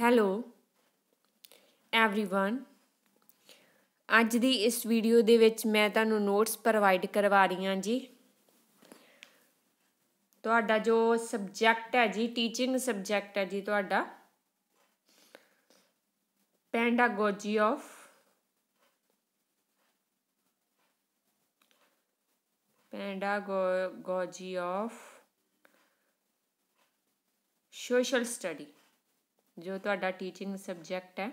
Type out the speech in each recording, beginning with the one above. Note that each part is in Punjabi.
ਹੈਲੋ एवरीवन ਅੱਜ ਦੀ ਇਸ ਵੀਡੀਓ ਦੇ ਵਿੱਚ ਮੈਂ ਤੁਹਾਨੂੰ ਨੋਟਸ ਪ੍ਰੋਵਾਈਡ ਕਰਵਾ ਰਹੀ ਹਾਂ ਜੀ ਤੁਹਾਡਾ ਜੋ ਸਬਜੈਕਟ ਹੈ ਜੀ ਟੀਚਿੰਗ ਸਬਜੈਕਟ ਹੈ ਜੀ ਤੁਹਾਡਾ pedagogy of pedagogy of social study ਜੋ ਤੁਹਾਡਾ ਟੀਚਿੰਗ ਸਬਜੈਕਟ ਹੈ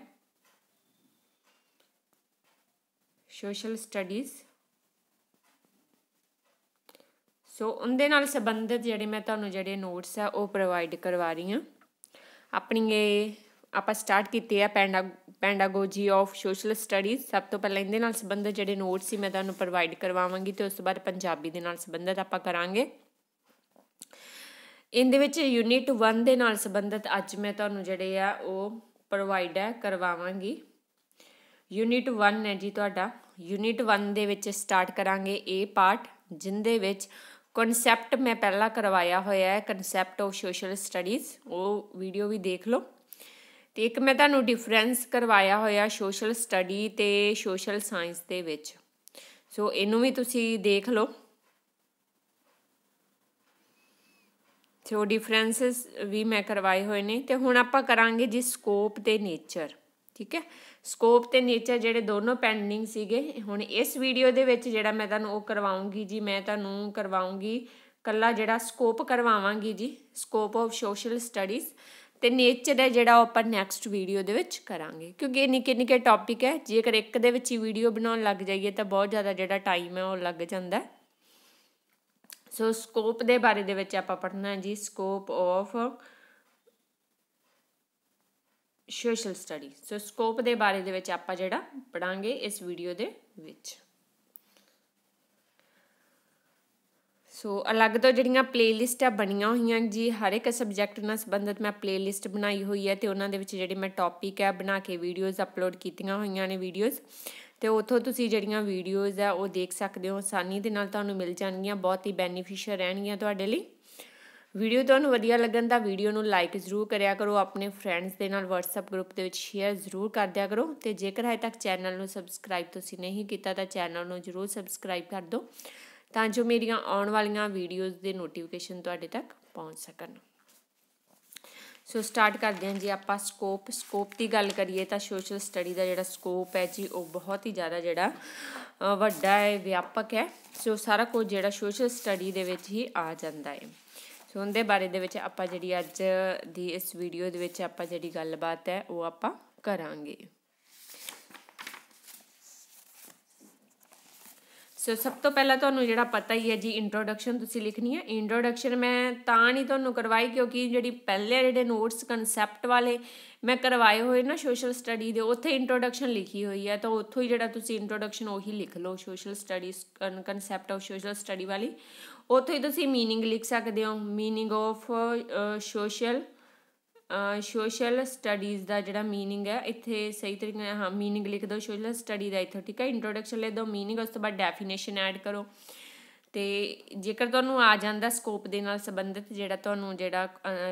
ਸੋਸ਼ਲ ਸਟੱਡੀਜ਼ ਸੋ ਉਹਦੇ ਨਾਲ ਸੰਬੰਧਿਤ ਜਿਹੜੇ ਮੈਂ ਤੁਹਾਨੂੰ ਜਿਹੜੇ ਨੋਟਸ ਆ ਉਹ ਪ੍ਰੋਵਾਈਡ ਕਰਵਾ ਰਹੀ ਹਾਂ ਆਪਣੀ ਇਹ ਆਪਾਂ ਸਟਾਰਟ ਕੀਤੀ ਆ ਪੈਂਡਾ ਪੈਂਡਾਗੋਜੀ ਆਫ ਸੋਸ਼ਲ ਸਟੱਡੀਜ਼ ਸਭ ਤੋਂ ਪਹਿਲਾਂ ਇਹਦੇ ਨਾਲ ਸੰਬੰਧਿਤ ਜਿਹੜੇ ਨੋਟਸ ਸੀ ਮੈਂ ਤੁਹਾਨੂੰ ਪ੍ਰੋਵਾਈਡ ਕਰਵਾਵਾਂਗੀ ਤੇ ਉਸ ਤੋਂ ਬਾਅਦ ਪੰਜਾਬੀ ਦੇ ਨਾਲ ਸੰਬੰਧਿਤ ਆਪਾਂ ਕਰਾਂਗੇ ਇਹਦੇ ਵਿੱਚ ਯੂਨਿਟ 1 ਦੇ ਨਾਲ ਸੰਬੰਧਿਤ ਅੱਜ ਮੈਂ ਤੁਹਾਨੂੰ ਜਿਹੜੇ ਆ ਉਹ ਪ੍ਰੋਵਾਈਡ ਹੈ ਕਰਵਾਵਾਂਗੀ ਯੂਨਿਟ 1 ਹੈ ਜੀ ਤੁਹਾਡਾ ਯੂਨਿਟ 1 ਦੇ ਵਿੱਚ ਸਟਾਰਟ ਕਰਾਂਗੇ ਇਹ ਪਾਰਟ ਜਿੰਦੇ ਵਿੱਚ ਕਨਸੈਪਟ ਮੈਂ ਪਹਿਲਾਂ ਕਰਵਾਇਆ ਹੋਇਆ ਹੈ ਕਨਸੈਪਟ ਆਫ ਸੋਸ਼ਲ ਸਟੱਡੀਜ਼ ਉਹ ਵੀਡੀਓ ਵੀ ਦੇਖ ਲਓ ਤੇ ਇੱਕ ਮੈਂ ਤੁਹਾਨੂੰ ਡਿਫਰੈਂਸ ਕਰਵਾਇਆ ਹੋਇਆ ਸੋਸ਼ਲ ਸਟੱਡੀ ਤੇ ਸੋਸ਼ਲ ਸਾਇੰਸ ਦੇ ਵਿੱਚ ਸੋ ਇਹਨੂੰ ਵੀ ਤੁਸੀਂ ਦੇਖ ਲਓ ਤੇ ਉਹ ਡਿਫਰੈਂਸਸ ਵੀ ਮੈਂ ਕਰਵਾਏ ਹੋਏ ਨੇ ਤੇ ਹੁਣ ਆਪਾਂ ਕਰਾਂਗੇ ਜੀ ਸਕੋਪ ਤੇ ਨੇਚਰ ਠੀਕ ਹੈ ਸਕੋਪ ਤੇ ਨੇਚਰ ਜਿਹੜੇ ਦੋਨੋਂ ਪੈਂਡਿੰਗ ਸੀਗੇ ਹੁਣ ਇਸ ਵੀਡੀਓ ਦੇ ਵਿੱਚ ਜਿਹੜਾ ਮੈਂ ਤੁਹਾਨੂੰ ਉਹ ਕਰਵਾਉਂਗੀ ਜੀ ਮੈਂ ਤੁਹਾਨੂੰ ਕਰਵਾਉਂਗੀ ਕੱਲਾ ਜਿਹੜਾ ਸਕੋਪ ਕਰਵਾਵਾਂਗੀ ਜੀ ਸਕੋਪ ਆਫ ਸੋਸ਼ਲ ਸਟੱਡੀਜ਼ ਤੇ ਨੇਚਰ ਦਾ ਜਿਹੜਾ ਆਪਾਂ ਨੈਕਸਟ ਵੀਡੀਓ ਦੇ ਵਿੱਚ ਕਰਾਂਗੇ ਕਿਉਂਕਿ ਇਹ ਨਿੱਕੇ ਨਿੱਕੇ ਟੌਪਿਕ ਹੈ ਜੇਕਰ ਇੱਕ ਦੇ ਵਿੱਚ ਹੀ ਵੀਡੀਓ ਬਣਾਉਣ ਲੱਗ ਜਾਈਏ ਤਾਂ ਬਹੁਤ ਜ਼ਿਆਦਾ ਜਿਹੜਾ ਟਾਈਮ ਹੈ ਉਹ ਲੱਗ ਜਾਂਦਾ ਹੈ ਸੋ ਸਕੋਪ ਦੇ ਬਾਰੇ ਦੇ ਵਿੱਚ ਆਪਾਂ ਪੜ੍ਹਨਾ ਹੈ ਜੀ scope of social study so scope ਦੇ ਬਾਰੇ ਦੇ ਵਿੱਚ ਆਪਾਂ ਜਿਹੜਾ ਪੜਾਂਗੇ ਇਸ ਵੀਡੀਓ ਦੇ ਵਿੱਚ ਸੋ ਅਲੱਗ ਤੋਂ ਜਿਹੜੀਆਂ ਪਲੇਲਿਸਟ ਆ ਬਣੀਆਂ ਹੋਈਆਂ ਜੀ ਹਰ ਇੱਕ ਸਬਜੈਕਟ ਨਾਲ ਸੰਬੰਧਿਤ ਮੈਂ ਪਲੇਲਿਸਟ ਬਣਾਈ ਹੋਈ ਹੈ ਤੇ ਉਹਨਾਂ ਦੇ ਵਿੱਚ ਜਿਹੜੇ ਮੈਂ ਟੌਪਿਕ ਹੈ ਬਣਾ ਕੇ ਵੀਡੀਓਜ਼ ਅਪਲੋਡ ਕੀਤੀਆਂ ਹੋਈਆਂ ਨੇ ਵੀਡੀਓਜ਼ ਤੇ ਉੱਥੋਂ ਤੁਸੀਂ ਜਿਹੜੀਆਂ ਵੀਡੀਓਜ਼ ਆ ਉਹ ਦੇਖ ਸਕਦੇ ਹੋ ਆਸਾਨੀ ਦੇ ਨਾਲ ਤੁਹਾਨੂੰ ਮਿਲ ਜਾਣਗੀਆਂ ਬਹੁਤ ਹੀ ਬੈਨੀਫੀਸ਼ੀਅਲ ਰਹਿਣਗੀਆਂ ਤੁਹਾਡੇ ਲਈ ਵੀਡੀਓ ਤੁਹਾਨੂੰ ਵਧੀਆ ਲੱਗਣ ਦਾ ਵੀਡੀਓ ਨੂੰ ਲਾਈਕ ਜ਼ਰੂਰ ਕਰਿਆ ਕਰੋ ਆਪਣੇ ਫਰੈਂਡਸ ਦੇ ਨਾਲ WhatsApp ਗਰੁੱਪ ਦੇ ਵਿੱਚ ਸ਼ੇਅਰ ਜ਼ਰੂਰ ਕਰ ਦਿਆ ਕਰੋ ਤੇ ਜੇਕਰ ਹਜੇ ਤੱਕ ਚੈਨਲ ਨੂੰ ਸਬਸਕ੍ਰਾਈਬ ਤੁਸੀਂ ਨਹੀਂ ਕੀਤਾ ਤਾਂ ਚੈਨਲ ਨੂੰ ਜ਼ਰੂਰ ਸਬਸਕ੍ਰਾਈਬ ਕਰ ਦਿਓ ਤਾਂ ਜੋ ਮੇਰੀਆਂ ਆਉਣ ਵਾਲੀਆਂ ਵੀਡੀਓਜ਼ ਦੇ ਨੋਟੀਫਿਕੇਸ਼ਨ ਤੁਹਾਡੇ ਤੱਕ ਪਹੁੰਚ ਸਕਣ ਸੋ ਸਟਾਰਟ ਕਰਦੇ ਹਾਂ ਜੀ ਆਪਾਂ ਸਕੋਪ ਸਕੋਪ ਦੀ ਗੱਲ ਕਰੀਏ ਤਾਂ ਸੋਸ਼ਲ ਸਟੱਡੀ ਦਾ ਜਿਹੜਾ ਸਕੋਪ ਹੈ ਜੀ ਉਹ ਬਹੁਤ ਹੀ ਜ਼ਿਆਦਾ ਜਿਹੜਾ ਵੱਡਾ ਹੈ ਵਿਆਪਕ ਹੈ ਸੋ ਸਾਰਾ ਕੁਝ ਜਿਹੜਾ ਸੋਸ਼ਲ ਸਟੱਡੀ ਦੇ ਵਿੱਚ ਹੀ ਆ ਜਾਂਦਾ ਹੈ ਸੋ ਉਹਦੇ ਬਾਰੇ ਦੇ ਵਿੱਚ ਆਪਾਂ ਜਿਹੜੀ ਅੱਜ ਦੀ ਇਸ ਵੀਡੀਓ ਦੇ ਵਿੱਚ ਆਪਾਂ ਜਿਹੜੀ ਗੱਲਬਾਤ ਹੈ ਉਹ ਆਪਾਂ ਕਰਾਂਗੇ ਸੋ ਸਭ ਤੋਂ ਪਹਿਲਾਂ ਤੁਹਾਨੂੰ ਜਿਹੜਾ ਪਤਾ ਹੀ ਹੈ ਜੀ ਇੰਟਰੋਡਕਸ਼ਨ ਤੁਸੀਂ ਲਿਖਣੀ ਹੈ ਇੰਟਰੋਡਕਸ਼ਨ ਮੈਂ ਤਾਂ ਨਹੀਂ ਤੁਹਾਨੂੰ ਕਰਵਾਈ ਕਿਉਂਕਿ ਜਿਹੜੀ ਪਹਿਲੇ ਜਿਹੜੇ ਨੋਟਸ ਕਨਸੈਪਟ ਵਾਲੇ ਮੈਂ ਕਰਵਾਏ ਹੋਏ ਨਾ ਸੋਸ਼ਲ ਸਟੱਡੀ ਦੇ ਉੱਥੇ ਇੰਟਰੋਡਕਸ਼ਨ ਲਿਖੀ ਹੋਈ ਹੈ ਤਾਂ ਉੱਥੋਂ ਹੀ ਜਿਹੜਾ ਤੁਸੀਂ ਇੰਟਰੋਡਕਸ਼ਨ ਉਹੀ ਲਿਖ ਲਓ social studies concept of social study ਵਾਲੀ ਉੱਥੇ ਹੀ ਤੁਸੀਂ मीनिंग ਲਿਖ ਸਕਦੇ ਹੋ meaning of social social studies ਦਾ ਜਿਹੜਾ ਮੀਨਿੰਗ ਹੈ ਇੱਥੇ ਸਹੀ ਤਰੀਕੇ ਨਾਲ ਹਾਂ ਮੀਨਿੰਗ ਲਿਖ ਦਿਓ ਸੋਸ਼ਲ ਸਟੱਡੀ ਦਾ ਇੱਥੇ ਠੀਕ ਹੈ ਇੰਟਰੋਡਕਸ਼ਨ ਲੈ ਦਿਓ ਮੀਨਿੰਗ ਉਸ ਤੋਂ ਬਾਅਦ ਡੈਫੀਨੇਸ਼ਨ ਐਡ ਕਰੋ ਤੇ ਜੇਕਰ ਤੁਹਾਨੂੰ ਆ ਜਾਂਦਾ ਸਕੋਪ ਦੇ ਨਾਲ ਸੰਬੰਧਿਤ ਜਿਹੜਾ ਤੁਹਾਨੂੰ ਜਿਹੜਾ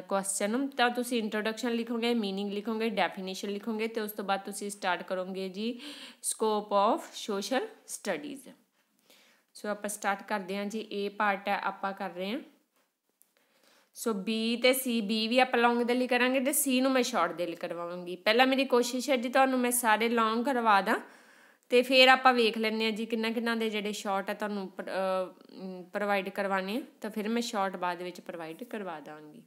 ਕੁਐਸਚਨ ਤਾਂ ਤੁਸੀਂ ਇੰਟਰੋਡਕਸ਼ਨ ਲਿਖੋਗੇ ਮੀਨਿੰਗ ਲਿਖੋਗੇ ਡੈਫੀਨੇਸ਼ਨ ਲਿਖੋਗੇ ਤੇ ਉਸ ਤੋਂ ਬਾਅਦ ਤੁਸੀਂ ਸਟਾਰਟ ਕਰੋਗੇ ਜੀ scope of social studies so ਆਪਾਂ ਸਟਾਰਟ ਕਰਦੇ ਹਾਂ ਜੀ ਇਹ ਪਾਰਟ ਹੈ ਆਪਾਂ ਕਰ ਰਹੇ ਹਾਂ ਸੋ B ਤੇ C B ਵੀ ਆਪਾਂ ਲੌਂਗ ਦੇ ਲਈ ਕਰਾਂਗੇ ਤੇ C ਨੂੰ ਮੈਂ ਸ਼ਾਰਟ ਦੇ ਲਈ ਕਰਵਾਵਾਂਗੀ ਪਹਿਲਾਂ ਮੇਰੀ ਕੋਸ਼ਿਸ਼ ਹੈ ਜੀ ਤੁਹਾਨੂੰ ਮੈਂ ਸਾਰੇ ਲੌਂਗ ਕਰਵਾ ਦਾਂ ਤੇ ਫਿਰ ਆਪਾਂ ਵੇਖ ਲੈਂਦੇ ਆ ਜੀ ਕਿੰਨਾ ਕਿੰਨਾ ਦੇ ਜਿਹੜੇ ਸ਼ਾਰਟ ਆ ਤੁਹਾਨੂੰ ਪ੍ਰੋਵਾਈਡ ਕਰਵਾਣੇ ਆ ਤਾਂ ਫਿਰ ਮੈਂ ਸ਼ਾਰਟ ਬਾਅਦ ਵਿੱਚ ਪ੍ਰੋਵਾਈਡ ਕਰਵਾ ਦਾਂਗੀ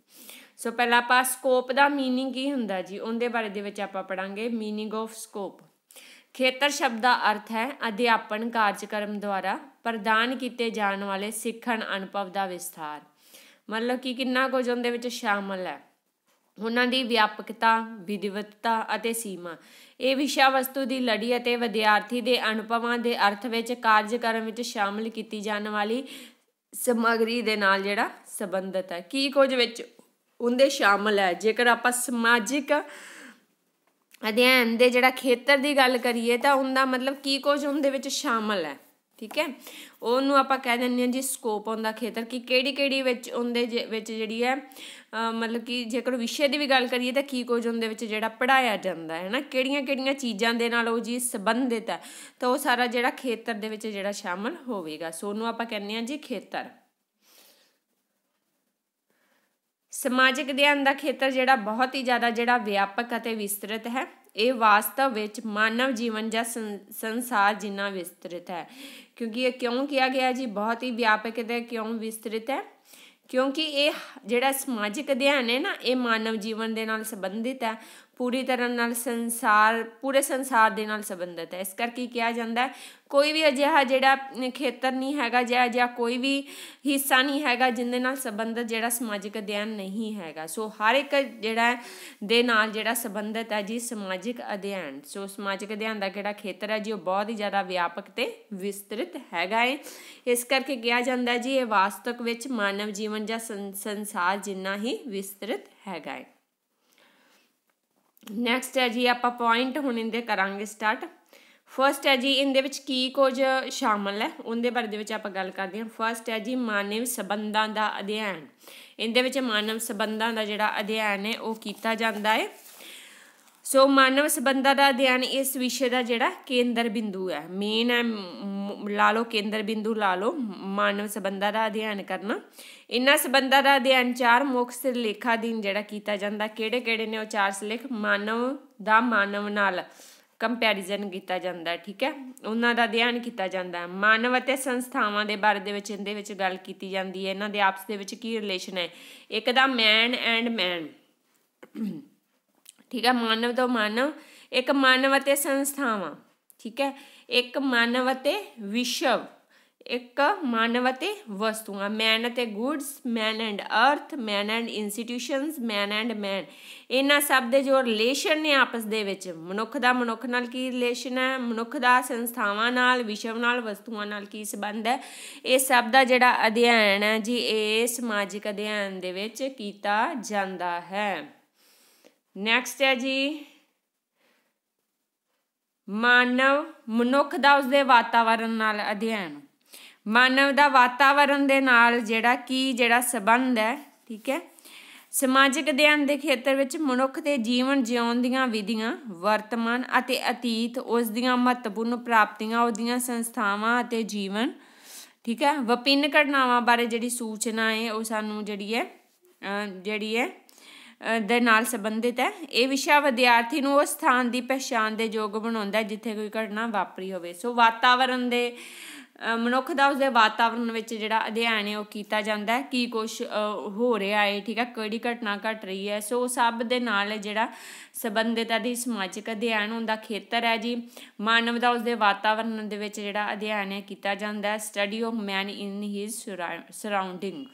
ਸੋ ਪਹਿਲਾਂ ਆਪਾਂ ਸਕੋਪ ਦਾ मीनिंग ਕੀ ਹੁੰਦਾ ਜੀ ਉਹਦੇ ਬਾਰੇ ਦੇ ਵਿੱਚ ਆਪਾਂ ਪੜਾਂਗੇ मीनिंग ਆਫ ਸਕੋਪ ਖੇਤਰ ਸ਼ਬਦ ਦਾ ਅਰਥ ਹੈ ਅਧਿਆਪਨ ਕਾਰਜਕ੍ਰਮ ਦੁਆਰਾ ਪ੍ਰਦਾਨ ਕੀਤੇ ਜਾਣ ਵਾਲੇ ਸਿੱਖਣ ਅਨੁਭਵ ਦਾ ਵਿਸਥਾਰ ਮਤਲਬ ਕਿ ਕਿੰਨਾ ਕੁਝ ਉਹਦੇ ਵਿੱਚ ਸ਼ਾਮਲ ਹੈ ਉਹਨਾਂ ਦੀ ਵਿਆਪਕਤਾ ਵਿਦਵਤਤਾ ਅਤੇ ਸੀਮਾ ਇਹ ਵਿਸ਼ਾ ਵਸਤੂ ਦੀ ਲੜੀ ਅਤੇ ਵਿਦਿਆਰਥੀ ਦੇ ਅਨੁਭਵਾਂ ਦੇ ਅਰਥ ਵਿੱਚ ਕਾਰਜਕਰਮ ਵਿੱਚ ਸ਼ਾਮਲ ਕੀਤੀ ਜਾਣ ਵਾਲੀ ਸਮਗਰੀ ਦੇ ਨਾਲ ਜਿਹੜਾ ਸੰਬੰਧਿਤ ਹੈ ਕੀ ਕੁਝ ਵਿੱਚ ਉਹਦੇ ਸ਼ਾਮਲ ਹੈ ਜੇਕਰ ਆਪਾਂ ਸਮਾਜਿਕ ਅਧਿਐਨ ਦੇ ਜਿਹੜਾ ਖੇਤਰ ਦੀ ਗੱਲ ਕਰੀਏ ਤਾਂ ਉਹਦਾ ਮਤਲਬ ਕੀ ਕੁਝ ਉਹਦੇ ਵਿੱਚ ਸ਼ਾਮਲ ਹੈ ਠੀਕ ਹੈ ਉਹਨੂੰ ਆਪਾਂ ਕਹਿ ਦਿੰਦੇ ਹਾਂ ਜੀ ਸਕੋਪ ਹੁੰਦਾ ਖੇਤਰ ਕਿ ਕਿਹੜੀ ਕਿਹੜੀ ਵਿੱਚ ਉਹਦੇ ਵਿੱਚ ਜਿਹੜੀ ਹੈ ਮਤਲਬ ਕਿ ਜੇਕਰ ਵਿਸ਼ੇ ਦੀ ਵੀ ਗੱਲ ਕਰੀਏ ਤਾਂ ਕੀ ਕੁਝ ਉਹਦੇ ਵਿੱਚ ਜਿਹੜਾ ਪੜਾਇਆ ਜਾਂਦਾ ਹੈ ਨਾ ਕਿਹੜੀਆਂ ਕਿਹੜੀਆਂ ਚੀਜ਼ਾਂ ਦੇ ਨਾਲ ਉਹ ਜੀ ਸੰਬੰਧਿਤ ਹੈ ਤਾਂ ਉਹ ਸਾਰਾ ਜਿਹੜਾ ਖੇਤਰ ਦੇ ਵਿੱਚ ਜਿਹੜਾ ਸ਼ਾਮਲ ਹੋਵੇਗਾ ਸੋ ਉਹਨੂੰ ਆਪਾਂ ਕਹਿੰਦੇ ਹਾਂ ਜੀ ਖੇਤਰ ਸਮਾਜਿਕ ਗਿਆਨ ਦਾ ਖੇਤਰ ਜਿਹੜਾ ਬਹੁਤ ਹੀ ਜ਼ਿਆਦਾ ਜਿਹੜਾ ਵਿਆਪਕ ਅਤੇ ਵਿਸਤ੍ਰਿਤ ਹੈ ਇਹ ਵਾਸਤਵ ਵਿੱਚ ਮਾਨਵ ਜੀਵਨ ਜਾਂ ਸੰਸਾਰ ਜਿੰਨਾ ਵਿਸਤ੍ਰਿਤ ਹੈ ਕਿਉਂਕਿ ਇਹ ਕਿਉਂ ਕਿਹਾ ਗਿਆ ਜੀ ਬਹੁਤ ਹੀ ਵਿਆਪਕ ਹੈ ਕਿਉਂ ਵਿਸਤ੍ਰਿਤ ਹੈ ਕਿਉਂਕਿ ਇਹ ਜਿਹੜਾ ਸਮਾਜਿਕ ਅਧਿਐਨ ਹੈ ਨਾ ਇਹ ਮਾਨਵ ਜੀਵਨ ਦੇ ਨਾਲ ਸੰਬੰਧਿਤ ਹੈ ਪੂਰੀ ਤਰ੍ਹਾਂ ਨਾਲ ਸੰਸਾਰ ਪੂਰੇ ਸੰਸਾਰ ਦੇ ਨਾਲ ਸੰਬੰਧਿਤ ਹੈ ਇਸ ਕਰਕੇ ਕਿਹਾ ਜਾਂਦਾ ਹੈ ਕੋਈ ਵੀ ਅਜਿਹਾ ਜਿਹੜਾ ਖੇਤਰ ਨਹੀਂ ਹੈਗਾ ਜਿਹਾ ਜਾਂ ਕੋਈ ਵੀ ਹਿੱਸਾ ਨਹੀਂ ਹੈਗਾ ਜਿੰਦੇ ਨਾਲ ਸੰਬੰਧਿਤ ਜਿਹੜਾ ਸਮਾਜਿਕ ਅਧਿਐਨ ਨਹੀਂ ਹੈਗਾ ਸੋ ਹਰ ਇੱਕ ਜਿਹੜਾ ਦੇ ਨਾਲ ਜਿਹੜਾ ਸੰਬੰਧਿਤ ਹੈ ਜੀ ਸਮਾਜਿਕ ਅਧਿਐਨ ਸੋ ਸਮਾਜਿਕ ਅਧਿਐਨ ਦਾ ਕਿਹੜਾ ਖੇਤਰ ਹੈ ਜੀ ਉਹ ਬਹੁਤ ਹੀ ਜ਼ਿਆਦਾ ਵਿਆਪਕ ਤੇ ਵਿਸਤ੍ਰਿਤ ਹੈਗਾ ਹੈ ਇਸ ਕਰਕੇ ਕਿਹਾ ਜਾਂਦਾ ਜੀ ਇਹ ਵਾਸਤਵ ਵਿੱਚ ਮਾਨਵ ਜੀਵਨ ਜਾਂ ਸੰਸਾਰ ਜਿੰਨਾ ਹੀ ਵਿਸਤ੍ਰਿਤ ਹੈਗਾ ਹੈ ਨੈਕਸਟ ਹੈ ਜੀ ਆਪਾਂ ਪੁਆਇੰਟ ਹੁਣ ਇਹਦੇ ਕਰਾਂਗੇ ਸਟਾਰਟ ਫਰਸਟ ਹੈ ਜੀ ਇਹਦੇ ਵਿੱਚ ਕੀ ਕੁਝ ਸ਼ਾਮਲ ਹੈ ਉਹਦੇ ਬਾਰੇ ਦੇ ਵਿੱਚ ਆਪਾਂ ਗੱਲ ਕਰਦੇ ਹਾਂ ਫਰਸਟ ਹੈ ਜੀ ਮਾਨਵ ਸਬੰਧਾਂ ਦਾ ਅਧਿਐਨ ਇਹਦੇ ਵਿੱਚ ਮਾਨਵ ਸਬੰਧਾਂ ਦਾ ਜਿਹੜਾ ਅਧਿਐਨ ਹੈ ਉਹ ਕੀਤਾ ਜਾਂਦਾ ਹੈ ਸੋ ਮਾਨਵ ਸਬੰਧਾਂ ਦਾ ਅਧਿਐਨ ਇਸ ਵਿਸ਼ੇ ਦਾ ਜਿਹੜਾ ਕੇਂਦਰ ਬਿੰਦੂ ਹੈ ਮੇਨ ਹੈ ਲਾ ਲਓ ਕੇਂਦਰ ਬਿੰਦੂ ਲਾ ਲਓ ਮਾਨਵ ਸਬੰਧਾਂ ਦਾ ਅਧਿਐਨ ਕਰਨਾ ਇਨ੍ਹਾਂ ਸਬੰਧਾਂ ਦਾ ਅਧਿਐਨ ਚਾਰ ਮੁੱਖ ਦੀ ਜਿਹੜਾ ਕੀਤਾ ਜਾਂਦਾ ਕਿਹੜੇ ਕਿਹੜੇ ਨੇ ਉਹ ਚਾਰ ਸਿਰਲੇਖ ਮਾਨਵ ਦਾ ਮਾਨਵ ਨਾਲ ਕੰਪੈਰੀਜ਼ਨ ਕੀਤਾ ਜਾਂਦਾ ਠੀਕ ਹੈ ਉਹਨਾਂ ਦਾ ਅਧਿਐਨ ਕੀਤਾ ਜਾਂਦਾ ਮਾਨਵ ਅਤੇ ਸੰਸਥਾਵਾਂ ਦੇ ਬਾਰੇ ਦੇ ਵਿੱਚ ਇਹਦੇ ਵਿੱਚ ਗੱਲ ਕੀਤੀ ਜਾਂਦੀ ਹੈ ਇਹਨਾਂ ਦੇ ਆਪਸ ਦੇ ਵਿੱਚ ਕੀ ਰਿਲੇਸ਼ਨ ਹੈ ਇੱਕ ਦਾ ਮੈਨ ਐਂਡ ਮੈਨ ਠੀਕ ਹੈ ਮਾਨਵ ਤੋਂ ਮਾਨਵ ਇੱਕ ਮਾਨਵ ਅਤੇ ਸੰਸਥਾਵਾਂ ਠੀਕ ਹੈ ਇੱਕ ਮਾਨਵ ਅਤੇ ਵਿਸ਼ਵ ਇੱਕ ਮਾਨਵ ਅਤੇ ਵਸਤੂਆਂ ਮੈਨ ਅਤੇ goods man and earth man and institutions man and man ਇਹਨਾਂ ਸਭ ਦੇ ਜੋ ਰਿਲੇਸ਼ਨ ਨੇ ਆਪਸ ਦੇ ਵਿੱਚ ਮਨੁੱਖ ਦਾ ਮਨੁੱਖ ਨਾਲ ਕੀ ਰਿਲੇਸ਼ਨ ਹੈ ਮਨੁੱਖ ਦਾ ਸੰਸਥਾਵਾਂ ਨਾਲ ਵਿਸ਼ਵ ਨਾਲ ਵਸਤੂਆਂ ਨਾਲ ਕੀ ਸਬੰਧ ਹੈ ਇਹ ਸਭ ਦਾ ਜਿਹੜਾ ਅਧਿਐਨ ਹੈ ਜੀ ਇਹ ਸਮਾਜਿਕ ਅਧਿਐਨ ਦੇ ਵਿੱਚ ਕੀਤਾ ਜਾਂਦਾ ਹੈ ਨੈਕਸਟ ਹੈ ਜੀ ਮਾਨਵ ਮਨੁੱਖ ਦਾ ਉਸਦੇ ਵਾਤਾਵਰਣ ਨਾਲ ਅਧਿਐਨ ਮਾਨਵ ਦਾ ਵਾਤਾਵਰਣ ਦੇ ਨਾਲ ਜਿਹੜਾ ਕੀ ਜਿਹੜਾ ਸਬੰਧ ਹੈ ਠੀਕ ਹੈ ਸਮਾਜਿਕ ਅਧਿਐਨ ਦੇ ਖੇਤਰ ਵਿੱਚ ਮਨੁੱਖ ਦੇ ਜੀਵਨ ਜਿਉਣ ਦੀਆਂ ਵਿਧੀਆਂ ਵਰਤਮਾਨ ਅਤੇ ਅਤੀਤ ਉਸ ਦੀਆਂ ਮਹੱਤਵਪੂਰਨ ਪ੍ਰਾਪਤੀਆਂ ਉਸ ਦੀਆਂ ਸੰਸਥਾਵਾਂ ਅਤੇ ਜੀਵਨ ਠੀਕ ਹੈ ਵਿਭਿੰਨ ਘਟਨਾਵਾਂ ਬਾਰੇ ਜਿਹੜੀ ਸੂਚਨਾ ਹੈ ਉਹ ਸਾਨੂੰ ਜਿਹੜੀ ਹੈ ਜਿਹੜੀ ਹੈ ਦੇ ਨਾਲ ਸੰਬੰਧਿਤ ਹੈ ਇਹ ਵਿਸ਼ਾ ਵਿਦਿਆਰਥੀ ਨੂੰ ਉਸ ਸਥਾਨ ਦੀ ਪਛਾਣ ਦੇ ਯੋਗ ਬਣਾਉਂਦਾ ਜਿੱਥੇ ਕੋਈ ਘਟਨਾ ਵਾਪਰੀ ਹੋਵੇ ਸੋ ਵਾਤਾਵਰਣ ਦੇ ਮਨੁੱਖ ਦਾ ਉਸਦੇ ਵਾਤਾਵਰਣ ਵਿੱਚ ਜਿਹੜਾ ਅਧਿਐਨ ਹੈ ਉਹ ਕੀਤਾ ਜਾਂਦਾ ਹੈ ਕੀ ਕੁਝ ਹੋ ਰਿਹਾ ਹੈ ਠੀਕ ਹੈ ਕਿਹੜੀ ਘਟਨਾ ਘਟ ਰਹੀ ਹੈ ਸੋ ਸਭ ਦੇ ਨਾਲ ਜਿਹੜਾ ਸੰਬੰਧਿਤ ਅਧਿ ਸਮਾਜਿਕ ਅਧਿਐਨ ਹੁੰਦਾ ਖੇਤਰ ਹੈ ਜੀ ਮਾਨਵ ਦਾ ਉਸਦੇ ਵਾਤਾਵਰਣ ਦੇ ਵਿੱਚ ਜਿਹੜਾ ਅਧਿਐਨ ਹੈ ਕੀਤਾ ਜਾਂਦਾ ਹੈ study of man in his surrounding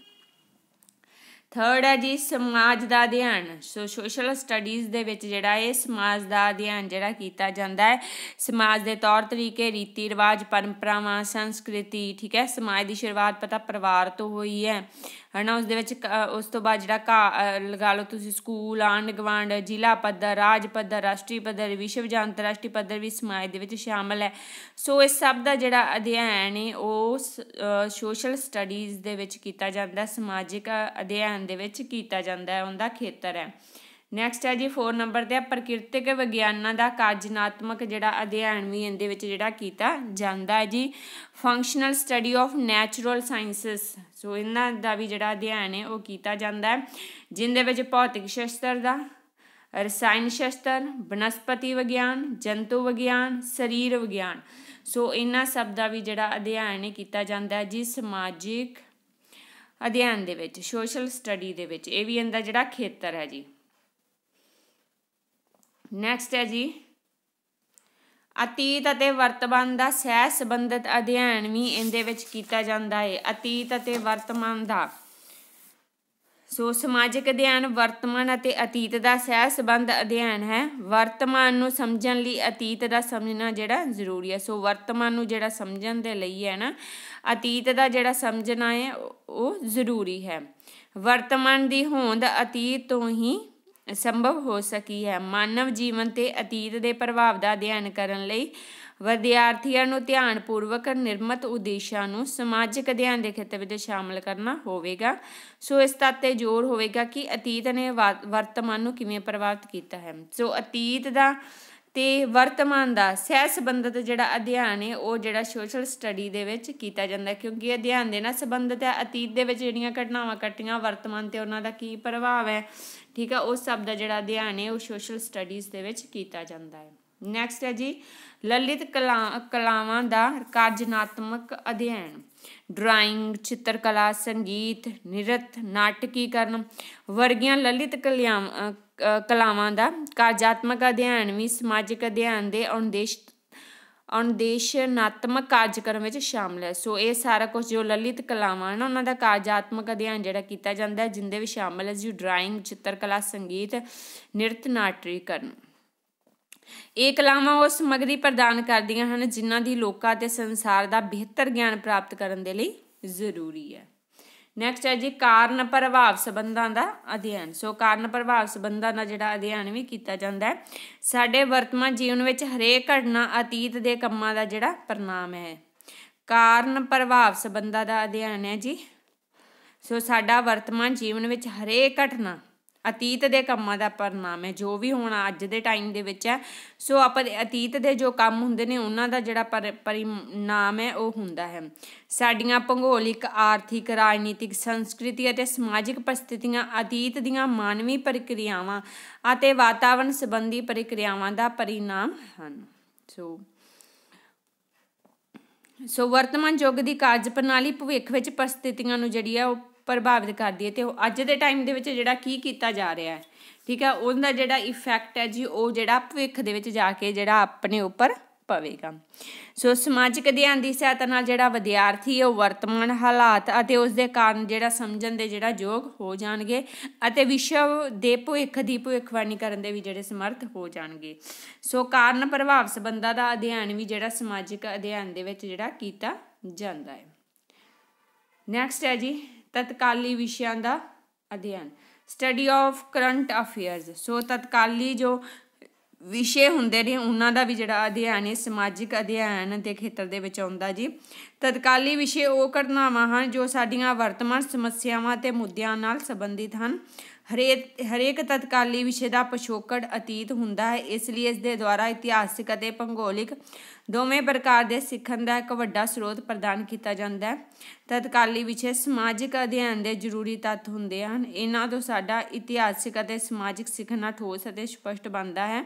third ਹੈ ਜੀ ਸਮਾਜ ਦਾ ਅਧਿਐਨ ਸੋ ਸੋਸ਼ਲ ਸਟੱਡੀਜ਼ ਦੇ ਵਿੱਚ ਜਿਹੜਾ ਇਹ ਸਮਾਜ ਦਾ ਅਧਿਐਨ ਜਿਹੜਾ ਕੀਤਾ ਜਾਂਦਾ ਹੈ ਸਮਾਜ ਦੇ ਤੌਰ ਤਰੀਕੇ ਰੀਤੀ ਰਿਵਾਜ ਪਰੰਪਰਾਵਾਂ ਸੰਸਕ੍ਰਿਤੀ ਠੀਕ ਹੈ ਸਮਾਜ ਦੀ ਸ਼ੁਰੂਆਤ ਪਤਾ ਪਰਿਵਾਰ ਤੋਂ ਹੋਈ ਹੈ ਹਨਾ ਉਸ ਦੇ ਵਿੱਚ ਉਸ ਤੋਂ ਬਾਅਦ ਜਿਹੜਾ ਘਾ ਲਗਾ ਲਓ ਤੁਸੀਂ ਸਕੂਲ ਆਂਡ ਗਵਾਂਡ ਜ਼ਿਲ੍ਹਾ ਪੱਧਰ ਰਾਜ ਪੱਧਰ ਰਾਸ਼ਟਰੀ ਪੱਧਰ ਵਿਸ਼ਵ ਜਾਂ ਅੰਤਰਰਾਸ਼ਟਰੀ ਪੱਧਰ ਵੀ ਸਮਾਜ ਦੇ ਵਿੱਚ ਸ਼ਾਮਲ ਹੈ ਸੋ ਇਸ ਸਭ ਦਾ ਜਿਹੜਾ ਅਧਿਐਨ ਹੈ ਉਹ ਸੋਸ਼ਲ ਸਟੱਡੀਜ਼ ਦੇ ਵਿੱਚ ਕੀਤਾ ਜਾਂਦਾ ਸਮਾਜਿਕ ਅਧਿਐਨ ਦੇ ਵਿੱਚ ਕੀਤਾ ਜਾਂਦਾ ਹੈ ਉਹਦਾ ਖੇਤਰ ਹੈ ਨੈਕਸਟ ਹੈ ਜੀ 4 ਨੰਬਰ ਤੇ ਪ੍ਰਕਿਰਤਿਕ ਵਿਗਿਆਨਾਂ ਦਾ ਕਾਰਜਨਾਤਮਕ ਜਿਹੜਾ ਅਧਿਐਨ ਵੀ ਇਹਦੇ ਵਿੱਚ ਜਿਹੜਾ ਕੀਤਾ ਜਾਂਦਾ ਹੈ ਜੀ functional study of natural sciences so ਇਹਨਾਂ ਦਾ ਵੀ ਜਿਹੜਾ ਅਧਿਐਨ ਹੈ ਉਹ ਕੀਤਾ ਜਾਂਦਾ ਹੈ ਜਿੰਦੇ ਵਿੱਚ ਭੌਤਿਕ ਸ਼ਾਸਤਰ ਦਾ ਰਸਾਇਣ ਸ਼ਾਸਤਰ ਬਨਸਪਤੀ ਵਿਗਿਆਨ ਜੰਤੂ ਵਿਗਿਆਨ ਸਰੀਰ ਵਿਗਿਆਨ ਸੋ ਇਹਨਾਂ ਸਭ ਦਾ ਵੀ ਜਿਹੜਾ ਅਧਿਐਨ ਕੀਤਾ ਜਾਂਦਾ ਹੈ ਜੀ ਸਮਾਜਿਕ ਅਧਿਐਨ ਦੇ ਵਿੱਚ ਸੋਸ਼ਲ ਸਟੱਡੀ ਦੇ ਵਿੱਚ ਇਹ ਵੀ ਇਹਦਾ ਜਿਹੜਾ ਖੇਤਰ ਹੈ ਜੀ ਨੈਕਸਟ ਹੈ ਜੀ ਅਤੀਤ ਅਤੇ ਵਰਤਮਾਨ ਦਾ ਸਹਿ ਸੰਬੰਧਿਤ ਅਧਿਐਨ ਵੀ ਇਹਦੇ ਵਿੱਚ ਕੀਤਾ ਜਾਂਦਾ ਹੈ ਅਤੀਤ ਅਤੇ ਵਰਤਮਾਨ ਦਾ ਸੋ ਸਮਾਜਿਕ ਅਧਿਐਨ ਵਰਤਮਾਨ ਅਤੇ ਅਤੀਤ ਦਾ ਸਹਿ ਸੰਬੰਧ ਅਧਿਐਨ ਹੈ ਵਰਤਮਾਨ ਨੂੰ ਸਮਝਣ ਲਈ ਅਤੀਤ ਦਾ ਸਮਝਣਾ ਜਿਹੜਾ ਜ਼ਰੂਰੀ ਹੈ ਸੋ ਵਰਤਮਾਨ ਨੂੰ ਜਿਹੜਾ ਸਮਝਣ ਦੇ ਲਈ ਹੈ ਨਾ ਅਤੀਤ ਦਾ ਜਿਹੜਾ ਸਮਝਣਾ ਹੈ ਉਹ ਜ਼ਰੂਰੀ ਹੈ ਵਰਤਮਾਨ ਦੀ ਹੋਂਦ ਅਤੀਤ ਤੋਂ ਹੀ ਸੰਭਵ ਹੋ ਸਕੀ ਹੈ ਮਾਨਵ ਜੀਵਨ ਤੇ ਅਤੀਤ ਦੇ ਪ੍ਰਭਾਵ ਦਾ ਅਧਿਐਨ ਕਰਨ ਲਈ ਵਿਦਿਆਰਥੀਆਂ ਨੂੰ ਧਿਆਨਪੂਰਵਕ ਨਿਰਮਤ ਉਦੇਸ਼ਾਂ ਨੂੰ ਸਮਾਜਿਕ ਅਧਿਐਨ ਦੇ ਖੇਤਰ ਵਿੱਚ ਸ਼ਾਮਲ ਕਰਨਾ ਹੋਵੇਗਾ ਸੋ ਇਸ ਤੱਤ ਤੇ ਜ਼ੋਰ ਹੋਵੇਗਾ ਕਿ ਅਤੀਤ ਨੇ ਵਰਤਮਾਨ ਨੂੰ ਕਿਵੇਂ ਪ੍ਰਭਾਵਿਤ ਕੀਤਾ ਹੈ ਸੋ ਅਤੀਤ ਦਾ ਤੇ ਵਰਤਮਾਨ ਦਾ ਸਹਿ ਸੰਬੰਧਤ ਜਿਹੜਾ ਅਧਿਐਨ ਹੈ ਉਹ ਜਿਹੜਾ ਸੋਸ਼ਲ ਸਟੱਡੀ ਦੇ ਵਿੱਚ ਕੀਤਾ ਜਾਂਦਾ ਕਿਉਂਕਿ ਅਧਿਐਨ ਦੇ ਨਾਲ ਸੰਬੰਧਿਤ ਹੈ ਅਤੀਤ ਦੇ ਵਿੱਚ ਜਿਹੜੀਆਂ ਘਟਨਾਵਾਂ ਘਟੀਆਂ ਵਰਤਮਾਨ ਤੇ ਉਹਨਾਂ ਦਾ ਕੀ ਪ੍ਰਭਾਵ ਹੈ ਠੀਕ ਹੈ ਉਸ ਸਭ ਦਾ ਜਿਹੜਾ ਅਧਿਐਨ ਹੈ ਉਹ ਸੋਸ਼ਲ ਸਟੱਡੀਜ਼ ਦੇ ਵਿੱਚ ਕੀਤਾ ਜਾਂਦਾ ਹੈ ਨੈਕਸਟ ਹੈ ਜੀ ਲਲਿਤ ਕਲਾ ਕਲਾਵਾਂ ਦਾ ਕਾਰਜਨਾਤਮਕ ਅਧਿਐਨ ਡਰਾਇੰਗ ਚਿੱਤਰਕਲਾ ਸੰਗੀਤ ਨਿਰਤ ਨਾਟਕੀਕਰਨ ਵਰਗੀਆਂ ਲਲਿਤ ਕਲਿਆਵਾਂ ਕਲਾਵਾਂ ਦਾ ਕਾਰਜਾਤਮਕ ਅਧਿਐਨ ਵੀ ਸਮਾਜਿਕ ਅਧਿਐਨ ਦੇ ਅਨਦੇਸ਼ ਅਨਦੇਸ਼ਨਾਤਮਕ ਕਾਰਜਕ੍ਰਮ ਵਿੱਚ ਸ਼ਾਮਲ ਹੈ ਸੋ ਇਹ ਸਾਰਾ ਕੁਝ ਜੋ ਲਲਿਤ ਕਲਾਵਾਂ ਹਨ ਉਹਨਾਂ ਦਾ ਕਾਰਜਾਤਮਕ ਅਧਿਐਨ ਜਿਹੜਾ ਕੀਤਾ ਜਾਂਦਾ ਹੈ ਜਿੰਦੇ ਵਿੱਚ ਸ਼ਾਮਲ ਹੈ ਜੀ ਡਰਾਇੰਗ ਚਿੱਤਰਕਲਾ ਸੰਗੀਤ ਨਿਰਤ ਨਾਟਰੀਕਰਨ ਇਹ ਕਲਾਵਾਂ ਉਹ ਸਮਗਰੀ ਪ੍ਰਦਾਨ ਕਰਦੀਆਂ ਹਨ ਜਿਨ੍ਹਾਂ ਦੀ ਲੋਕਾਂ ਤੇ ਸੰਸਾਰ ਦਾ ਬਿਹਤਰ ਗਿਆਨ ਪ੍ਰਾਪਤ ਕਰਨ ਦੇ ਲਈ ਜ਼ਰੂਰੀ ਹੈ ਨੈਕਸਟ ਹੈ ਜੀ ਕਾਰਨ ਪ੍ਰਭਾਵ ਸੰਬੰਧਾਂ ਦਾ ਅਧਿਐਨ ਸੋ ਕਾਰਨ ਪ੍ਰਭਾਵ ਸੰਬੰਧਾਂ ਦਾ ਜਿਹੜਾ ਅਧਿਐਨ ਵੀ ਕੀਤਾ ਜਾਂਦਾ ਹੈ ਸਾਡੇ ਵਰਤਮਾਨ ਜੀਵਨ ਵਿੱਚ ਹਰੇਕ ਘਟਨਾ ਅਤੀਤ ਦੇ ਕੰਮਾਂ ਦਾ ਜਿਹੜਾ ਪ੍ਰਨਾਮ ਹੈ ਕਾਰਨ ਪ੍ਰਭਾਵ ਸੰਬੰਧਾਂ ਦਾ ਅਧਿਐਨ ਹੈ ਜੀ ਸੋ ਸਾਡਾ ਵਰਤਮਾਨ ਜੀਵਨ ਵਿੱਚ ਹਰੇਕ ਘਟਨਾ ਅਤੀਤ ਦੇ ਕੰਮਾਂ ਦਾ ਪਰਨਾਮ ਹੈ ਜੋ ਵੀ ਹੋਣਾ ਅੱਜ ਦੇ ਟਾਈਮ ਦੇ ਵਿੱਚ ਹੈ ਸੋ ਆਪਾਂ ਅਤੀਤ ਦੇ ਜੋ ਕੰਮ ਹੁੰਦੇ ਨੇ ਉਹਨਾਂ ਦਾ ਜਿਹੜਾ ਪਰਿਨਾਮ ਹੈ ਉਹ ਹੁੰਦਾ ਹੈ ਸਾਡੀਆਂ ਭੂਗੋਲਿਕ ਆਰਥਿਕ ਰਾਜਨੀਤਿਕ ਸੰਸਕ੍ਰਿਤੀ ਅਤੇ ਸਮਾਜਿਕ ਪਰਿਸਥਿਤੀਆਂ ਅਤੀਤ ਦੀਆਂ ਮਾਨਵੀ ਪ੍ਰਕਿਰਿਆਵਾਂ ਅਤੇ ਵਾਤਾਵਰਣ ਸੰਬੰਧੀ ਪ੍ਰਕਿਰਿਆਵਾਂ ਦਾ ਪਰਿਨਾਮ ਹਨ ਸੋ ਸੋ ਵਰਤਮਾਨ ਯੁੱਗ ਦੀ ਕਾਰਜ ਪ੍ਰਣਾਲੀ ਭਵਿੱਖ ਵਿੱਚ ਪਰਿਸਥਿਤੀਆਂ ਨੂੰ ਜਿਹੜੀ ਆ ਉਹ ਪ੍ਰਭਾਵਿਤ ਕਰਦੀ ਹੈ ਤੇ ਅੱਜ ਦੇ ਟਾਈਮ ਦੇ ਵਿੱਚ ਜਿਹੜਾ ਕੀ ਕੀਤਾ ਜਾ ਰਿਹਾ ਹੈ ਠੀਕ ਹੈ ਉਹਦਾ ਜਿਹੜਾ ਇਫੈਕਟ ਹੈ ਜੀ ਉਹ ਜਿਹੜਾ ਭਵਿੱਖ ਦੇ ਵਿੱਚ ਜਾ ਕੇ ਜਿਹੜਾ ਆਪਣੇ ਉੱਪਰ ਪਵੇਗਾ ਸੋ ਸਮਾਜਿਕ ਅਧਿਐਨ ਦੀ ਸਹਾਇਤਾ ਨਾਲ ਜਿਹੜਾ ਵਿਦਿਆਰਥੀ ਉਹ ਵਰਤਮਾਨ ਹਾਲਾਤ ਅਤੇ ਉਸ ਦੇ ਕਾਰਨ ਜਿਹੜਾ ਸਮਝਣ ਦੇ ਜਿਹੜਾ ਯੋਗ ਹੋ ਜਾਣਗੇ ਅਤੇ ਵਿਸ਼ਵ ਦੇ ਭਵਿੱਖ ਦੀ ਭਵਿੱਖਬਾਣੀ ਕਰਨ ਦੇ ਵੀ ਜਿਹੜੇ ਸਮਰਥ ਹੋ ਜਾਣਗੇ ਸੋ ਕਾਰਨ ਪ੍ਰਭਾਵ ਸੰਬੰਧਾਂ ਦਾ ਅਧਿਐਨ ਵੀ ਜਿਹੜਾ ਸਮਾਜਿਕ ਅਧਿਐਨ ਦੇ ਵਿੱਚ ਜਿਹੜਾ ਕੀਤਾ ਜਾਂਦਾ ਹੈ ਨੈਕਸਟ ਹੈ ਜੀ ਤਤਕਾਲੀ ਵਿਸ਼ਿਆਂ ਦਾ ਅਧਿਐਨ study of current affairs so ਤਤਕਾਲੀ ਜੋ ਵਿਸ਼ੇ ਹੁੰਦੇ ਨੇ ਉਹਨਾਂ ਦਾ ਵੀ ਜਿਹੜਾ ਅਧਿਐਨ ਹੈ ਸਮਾਜਿਕ ਅਧਿਐਨ ਦੇ ਖੇਤਰ ਦੇ ਵਿੱਚ ਆਉਂਦਾ ਜੀ ਤਤਕਾਲੀ ਵਿਸ਼ੇ ਉਹ ਘਟਨਾਵਾਂ ਹਨ ਜੋ ਸਾਡੀਆਂ ਵਰਤਮਾਨ ਸਮੱਸਿਆਵਾਂ ਤੇ ਮੁੱਦਿਆਂ ਨਾਲ ਸੰਬੰਧਿਤ ਹਨ ਹਰੇਕ ਹਰੇਕ ਤਤਕਾਲੀ ਵਿਸ਼ੇ ਦਾ ਪਛੋਕੜ ਅਤੀਤ ਹੁੰਦਾ ਹੈ ਇਸ ਲਈ ਇਸ ਦੇ ਦੁਆਰਾ ਇਤਿਹਾਸਿਕ ਅਤੇ ਭੂਗੋਲਿਕ ਦੋਵੇਂ ਪ੍ਰਕਾਰ ਦੇ ਸਿੱਖਣ ਦਾ ਇੱਕ ਵੱਡਾ ਸਰੋਤ ਪ੍ਰਦਾਨ ਕੀਤਾ ਜਾਂਦਾ ਹੈ ਤਤਕਾਲੀ ਵਿਸ਼ੇ ਸਮਾਜਿਕ ਅਧਿਐਨ ਦੇ ਜ਼ਰੂਰੀ ਤੱਤ ਹੁੰਦੇ ਹਨ ਇਹਨਾਂ ਤੋਂ ਸਾਡਾ ਇਤਿਹਾਸਿਕ ਅਤੇ ਸਮਾਜਿਕ ਸਿੱਖਣਾ ਠੋਸ ਅਤੇ ਸਪਸ਼ਟ ਬਣਦਾ ਹੈ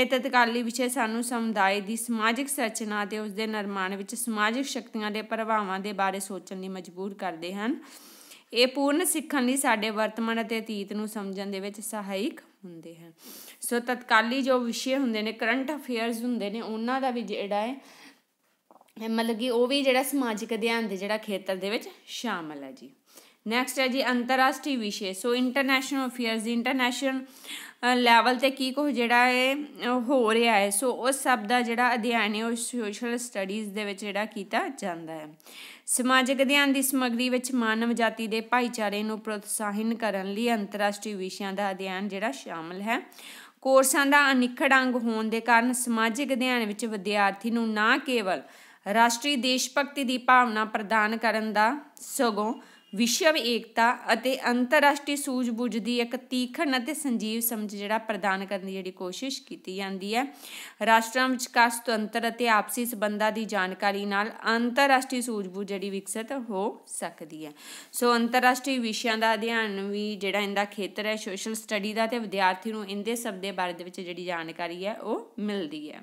ਇਹ ਤਤਕਾਲੀ ਵਿਸ਼ੇ ਸਾਨੂੰ ਸਮੁਦਾਇ ਦੀ ਸਮਾਜਿਕ ਸਚਨਾ ਤੇ ਉਸ ਦੇ ਨਿਰਮਾਣ ਵਿੱਚ ਸਮਾਜਿਕ ਸ਼ਕਤੀਆਂ ਦੇ ਪ੍ਰਭਾਵਾਂ ਦੇ ਬਾਰੇ ਸੋਚਣ ਲਈ ਮਜਬੂਰ ਕਰਦੇ ਹਨ ਇਹ ਪੂਰਨ ਸਿੱਖਣ ਲਈ ਸਾਡੇ ਵਰਤਮਾਨ ਅਤੇ ਅਤੀਤ ਨੂੰ ਸਮਝਣ ਦੇ ਵਿੱਚ ਸਹਾਇਕ ਹੁੰਦੇ ਹਨ ਸੋ ਤਤਕਾਲੀ ਜੋ ਵਿਸ਼ੇ ਹੁੰਦੇ ਨੇ ਕਰੰਟ ਅਫੇਅਰਸ ਹੁੰਦੇ ਨੇ ਉਹਨਾਂ ਦਾ ਵੀ ਜਿਹੜਾ ਹੈ ਮਤਲਬ ਕਿ ਉਹ ਵੀ ਜਿਹੜਾ ਸਮਾਜਿਕ ਅਧਿਐਨ ਦੇ ਜਿਹੜਾ ਖੇਤਰ ਦੇ ਵਿੱਚ ਸ਼ਾਮਲ ਹੈ ਜੀ ਨੈਕਸਟ ਹੈ ਜੀ ਅੰਤਰਰਾਸ਼ਟਰੀ ਵਿਸ਼ੇ so international affairs international level ਤੇ ਕੀ ਕੁਝ ਜਿਹੜਾ ਹੈ ਹੋ ਰਿਹਾ ਹੈ ਸੋ ਉਸ ਸਭ ਦਾ ਜਿਹੜਾ ਅਧਿਐਨ ਹੈ ਉਹ ਸੋਸ਼ਲ ਸਟੱਡੀਜ਼ ਦੇ ਵਿੱਚ ਜਿਹੜਾ ਕੀਤਾ ਜਾਂਦਾ ਹੈ ਸਮਾਜਿਕ ਅਧਿਐਨ ਦੀ ਸਮਗਰੀ ਵਿੱਚ ਮਾਨਵ ਜਾਤੀ ਦੇ ਭਾਈਚਾਰੇ ਨੂੰ ਪ੍ਰੋਤਸਾਹਿਤ ਕਰਨ ਲਈ ਅੰਤਰਰਾਸ਼ਟਰੀ ਵਿਸ਼ਿਆਂ ਦਾ ਅਧਿਐਨ ਜਿਹੜਾ ਸ਼ਾਮਲ ਹੈ ਕੋਰਸਾਂ ਦਾ ਅਨਿੱਖੜ ਅੰਗ ਹੋਣ ਦੇ ਕਾਰਨ ਸਮਾਜਿਕ ਅਧਿਐਨ ਵਿੱਚ ਵਿਦਿਆਰਥੀ ਨੂੰ ਨਾ ਕੇਵਲ ਰਾਸ਼ਟਰੀ ਦੇਸ਼ ਭਗਤੀ ਦੀ ਭਾਵਨਾ ਪ੍ਰਦਾਨ ਕਰਨ ਦਾ ਸਗੋਂ ਵਿਸ਼ਵ ਏਕਤਾ ਅਤੇ ਅੰਤਰਰਾਸ਼ਟਰੀ ਸੂਝ-ਬੂਝ ਦੀ ਇੱਕ ਤੀਖਣ ਅਤੇ ਸੰਜੀਵ ਸਮਝ ਜਿਹੜਾ ਪ੍ਰਦਾਨ ਕਰਨ ਦੀ ਜਿਹੜੀ ਕੋਸ਼ਿਸ਼ ਕੀਤੀ ਜਾਂਦੀ ਹੈ ਰਾਸ਼ਟਰਾਂ ਵਿਚਕਾਰ ਸੁਤੰਤਰ ਅਤੇ ਆਪਸੀ ਸਬੰਧਾਂ ਦੀ ਜਾਣਕਾਰੀ ਨਾਲ ਅੰਤਰਰਾਸ਼ਟਰੀ ਸੂਝ-ਬੂਝ ਜਿਹੜੀ ਵਿਕਸਿਤ ਹੋ ਸਕਦੀ ਹੈ ਸੋ ਅੰਤਰਰਾਸ਼ਟਰੀ ਵਿਸ਼ਿਆਂ ਦਾ ਅਧਿਐਨ ਵੀ ਜਿਹੜਾ ਇਹਦਾ ਖੇਤਰ ਹੈ ਸੋਸ਼ਲ ਸਟੱਡੀ ਦਾ ਤੇ ਵਿਦਿਆਰਥੀ ਨੂੰ ਇਹਦੇ ਸਭ ਦੇ ਬਾਰੇ ਦੇ ਵਿੱਚ ਜਿਹੜੀ ਜਾਣਕਾਰੀ ਹੈ ਉਹ ਮਿਲਦੀ ਹੈ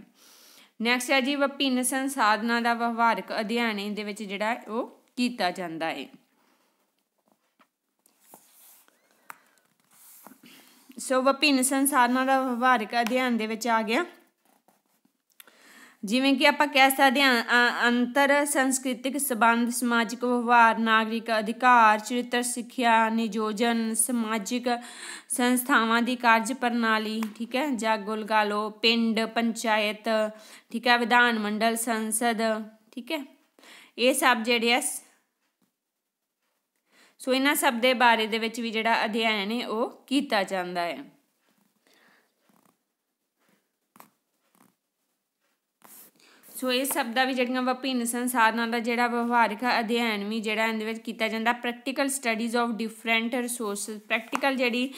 ਨੈਕਸਟ ਹੈ ਜੀ ਵਿਭਿੰਨ ਸੰਸਾਧਨਾਂ ਦਾ ਵਿਵਹਾਰਕ ਅਧਿਐਨ ਇਹਦੇ ਵਿੱਚ ਜਿਹੜਾ ਉਹ ਕੀਤਾ ਜਾਂਦਾ ਹੈ ਸੋ ਵਿਭਿੰਨ ਸੰਸਾਰਨਾਂ ਦਾ ਵਿਵਹਾਰਕ ਅਧਿਐਨ ਦੇ ਵਿੱਚ ਆ ਗਿਆ ਜਿਵੇਂ ਕਿ ਆਪਾਂ ਕਹਿ ਸਕਦੇ ਹਾਂ ਅੰਤਰ ਸੰਸਕ੍ਰਿਤਿਕ ਸਬੰਧ ਸਮਾਜਿਕ ਵਿਵਹਾਰ ਨਾਗਰਿਕ ਅਧਿਕਾਰ ਚਰਿੱਤਰ ਸਿੱਖਿਆ ਨਿਯੋਜਨ ਸਮਾਜਿਕ ਸੰਸਥਾਵਾਂ ਦੀ ਕਾਰਜ ਪ੍ਰਣਾਲੀ ਠੀਕ ਹੈ ਜਾਂ ਗੁਲਗਾਲੋ ਪਿੰਡ ਪੰਚਾਇਤ ਠੀਕ ਹੈ ਵਿਧਾਨ ਮੰਡਲ ਸੰਸਦ ਠੀਕ ਹੈ ਇਹ ਸਭ ਜਿਹੜੇ ਆ ਸੋ ਇਹਨਾਂ ਸਭ ਦੇ ਬਾਰੇ ਦੇ ਵਿੱਚ ਵੀ ਜਿਹੜਾ ਅਧਿਐਨ ਹੈ ਉਹ ਕੀਤਾ ਜਾਂਦਾ ਹੈ ਸੋ ਇਹ ਸਭ ਦਾ ਵੀ ਜਿਹੜੀਆਂ ਵਿਭਿੰਨ ਨਾਲ ਦਾ ਜਿਹੜਾ ਵਿਵਹਾਰਿਕ ਅਧਿਐਨ ਵੀ ਜਿਹੜਾ ਇਹਦੇ ਵਿੱਚ ਕੀਤਾ ਜਾਂਦਾ practical studies of different resources practical ਜਿਹੜੀ